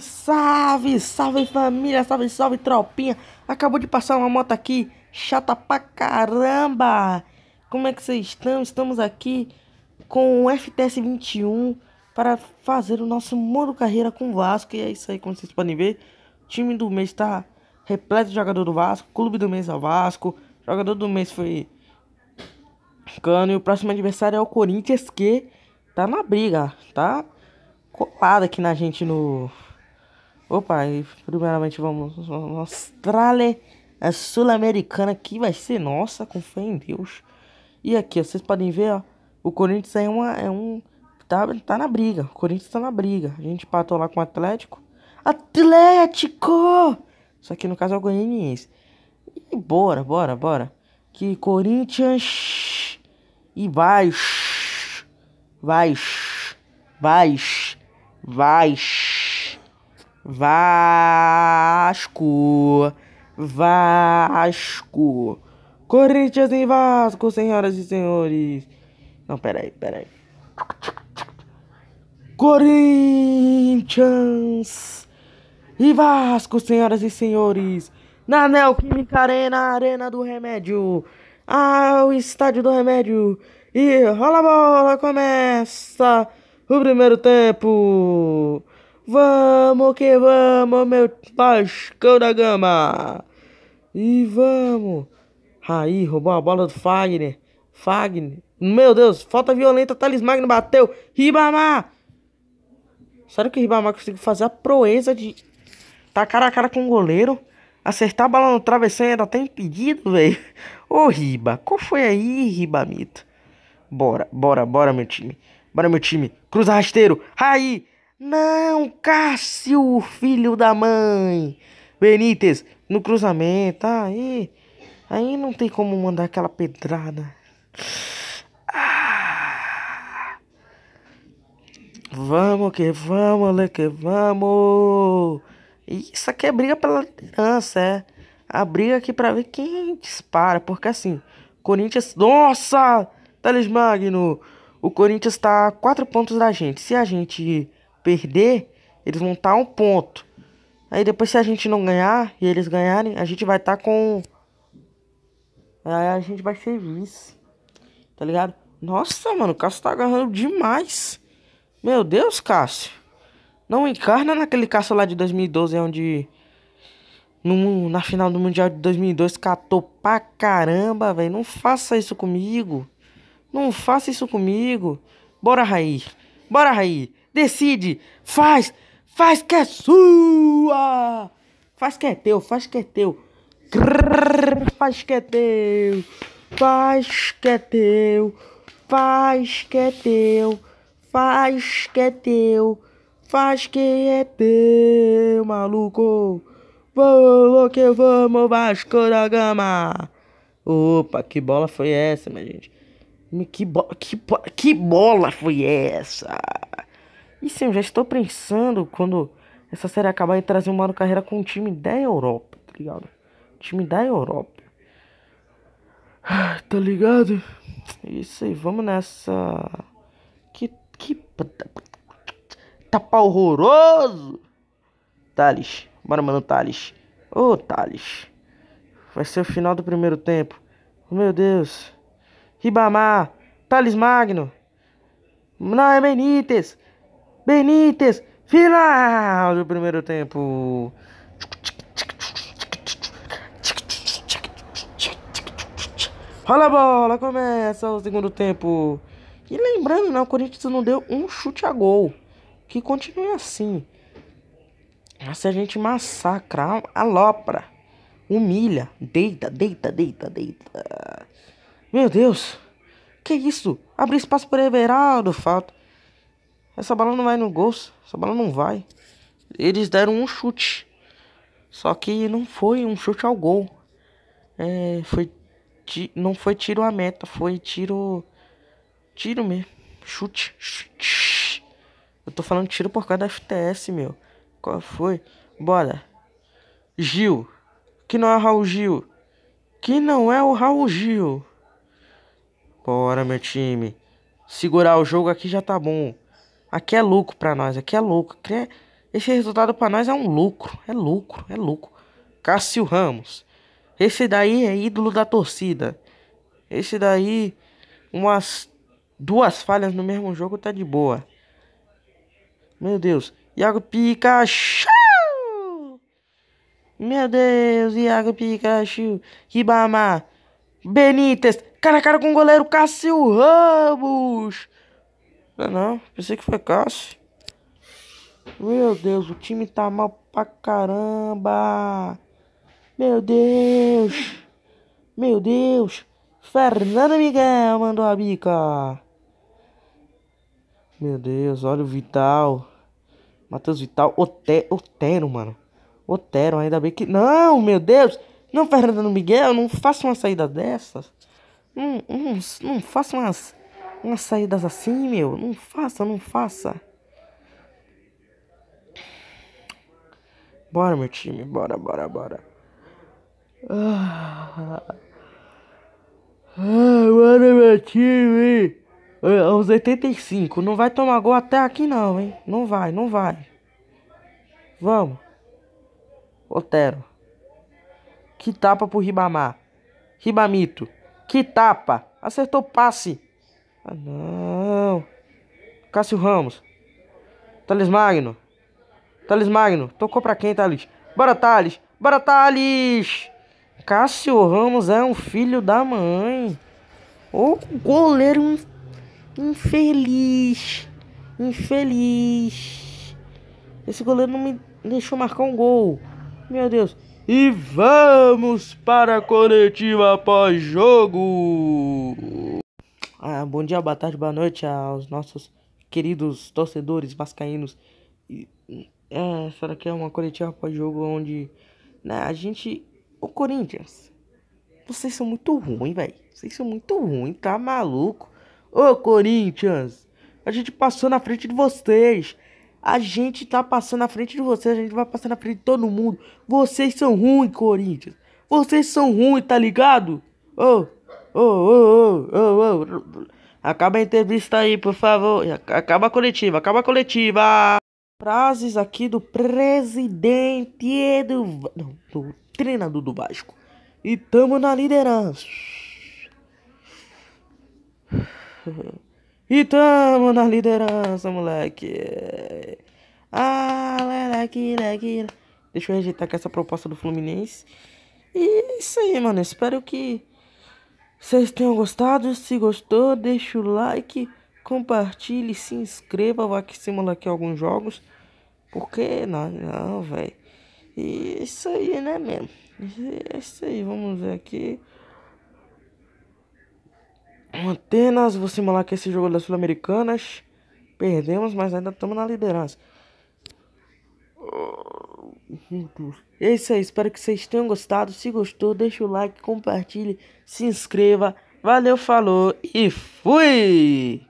Salve, salve família, salve, salve tropinha. Acabou de passar uma moto aqui, chata pra caramba. Como é que vocês estão? Estamos aqui com o FTS 21 para fazer o nosso modo carreira com o Vasco. E é isso aí, como vocês podem ver, time do mês está repleto de jogador do Vasco, clube do mês é o Vasco, jogador do mês foi Cano e o próximo adversário é o Corinthians que tá na briga, tá colado aqui na gente no Opa, e primeiramente vamos Austrália, a Sul-Americana, que vai ser nossa, com fé em Deus. E aqui, ó, vocês podem ver, ó, o Corinthians é, uma, é um. Tá, tá na briga, o Corinthians tá na briga. A gente patou lá com o Atlético. Atlético! Só que no caso é o Goianiense. E bora, bora, bora. Que Corinthians. E vai. Vai. Vai. Vai. Vasco, Vasco, Corinthians e Vasco, senhoras e senhores. Não, peraí, peraí. Corinthians e Vasco, senhoras e senhores. Na Neoquímica Arena, Arena do Remédio. Ah, o estádio do Remédio. E rola a bola, começa o primeiro tempo. Vamos que vamos, meu Pascão da Gama! E vamos! Raí roubou a bola do Fagner. Fagner. Meu Deus, falta violenta. Thales Magno bateu. Ribamar! Sério que o Ribamar conseguiu fazer a proeza de tacar tá a cara com o goleiro? Acertar a bola no travessão era até tá impedido, velho. Ô, Riba, qual foi aí, Ribamito? Bora, bora, bora, meu time. Bora, meu time. Cruza rasteiro. Raí! Não, Cássio, filho da mãe. Benítez, no cruzamento. Aí, aí não tem como mandar aquela pedrada. Ah. Vamos que vamos, leque, vamos. Isso aqui é briga pela liderança, é. A briga aqui pra ver quem dispara, porque assim, Corinthians... Nossa, Teles Magno, o Corinthians tá a quatro pontos da gente. Se a gente perder, eles vão estar tá um ponto. Aí depois se a gente não ganhar e eles ganharem, a gente vai estar tá com. Aí a gente vai ser vice. Tá ligado? Nossa, mano, o Cássio tá agarrando demais. Meu Deus, Cássio. Não encarna naquele Cássio lá de 2012, é onde. No, na final do Mundial de 2002, catou pra caramba, velho. Não faça isso comigo. Não faça isso comigo. Bora, Raí. Bora, Raí decide, faz, faz que é sua, faz que é teu, faz que é teu, Grrr, faz que é teu, faz que é teu, faz que é teu, faz que é teu, faz que é teu, maluco. Vamos que vamos, Vasco da Gama. Opa, que bola foi essa, minha gente? Que, bo que, bo que bola foi essa? E sim, eu já estou pensando quando essa série acabar e trazer uma Carreira com um time da Europa, tá ligado? Time da Europa. Tá ligado? Isso aí, vamos nessa. Que. que... Tapa horroroso! Thales, bora, mano, Thales. Ô, oh, Thales. Vai ser o final do primeiro tempo. Oh, meu Deus. Ribamar. Thales Magno. Naem é Benítez. Benítez, final do primeiro tempo. Rola a bola, começa o segundo tempo. E lembrando, né, o Corinthians não deu um chute a gol. Que continue assim. Se a gente massacrar, alopra, humilha, deita, deita, deita, deita. Meu Deus, que isso? Abre espaço para Everaldo, falta. Essa bola não vai no gol. Essa bola não vai. Eles deram um chute. Só que não foi um chute ao gol. É, foi não foi tiro à meta, foi tiro tiro mesmo, chute. chute. Eu tô falando tiro por causa da FTS, meu. Qual foi? Bora. Gil, que não é o Raul Gil. Que não é o Raul Gil. Bora, meu time. Segurar o jogo aqui já tá bom. Aqui é lucro para nós, aqui é lucro. É... Esse resultado para nós é um lucro, é lucro, é lucro. Cássio Ramos. Esse daí é ídolo da torcida. Esse daí, umas duas falhas no mesmo jogo tá de boa. Meu Deus, Iago Pikachu! Meu Deus, Iago Pikachu, Ribamar, Benítez, cara a cara com o goleiro Cássio Ramos. É, não, pensei que foi Cássio. Meu Deus, o time tá mal pra caramba. Meu Deus. Meu Deus. Fernando Miguel mandou a bica. Meu Deus, olha o Vital. Matheus Vital. Ote, Otero, mano. Otero, ainda bem que... Não, meu Deus. Não, Fernando Miguel, não faça uma saída dessas. Não, não, não faça umas umas saídas assim, meu. Não faça, não faça. Bora, meu time. Bora, bora, bora. Ah, bora, meu time. É, aos 85. Não vai tomar gol até aqui, não, hein? Não vai, não vai. Vamos. Otero. Que tapa pro Ribamar. Ribamito. Que tapa. Acertou o passe. Ah, não. Cássio Ramos. Thales Magno. Thales Magno. Tocou pra quem, Thales? Bora, Thales. Bora, Thales. Cássio Ramos é um filho da mãe. O goleiro infeliz. Infeliz. Esse goleiro não me deixou marcar um gol. Meu Deus. E vamos para a coletiva pós-jogo. Ah, bom dia, boa tarde, boa noite aos nossos queridos torcedores vascaínos. E, é, essa daqui é uma coletiva pós-jogo onde né, a gente. O Corinthians, vocês são muito ruins, velho. Vocês são muito ruins, tá maluco? Ô Corinthians, a gente passou na frente de vocês. A gente tá passando na frente de vocês, a gente vai passar na frente de todo mundo. Vocês são ruins, Corinthians. Vocês são ruins, tá ligado? Ô, Ô, ô, ô, ô, ô. Acaba a entrevista aí, por favor. Acaba a coletiva, acaba a coletiva. Frases aqui do presidente do, não, do treinador do Vasco. E tamo na liderança. E tamo na liderança, moleque. Ah, moleque, moleque. Deixa eu rejeitar com essa proposta do Fluminense. E é isso aí, mano. Espero que vocês tenham gostado? Se gostou, deixa o like, compartilhe, se inscreva. Vai que simula aqui alguns jogos. Porque não, não, velho. E isso aí, né, mesmo? Isso aí, vamos ver aqui. Atenas, vou simular aqui esse jogo é das Sul-Americanas. Perdemos, mas ainda estamos na liderança. É isso aí, espero que vocês tenham gostado. Se gostou, deixa o like, compartilhe, se inscreva. Valeu, falou e fui!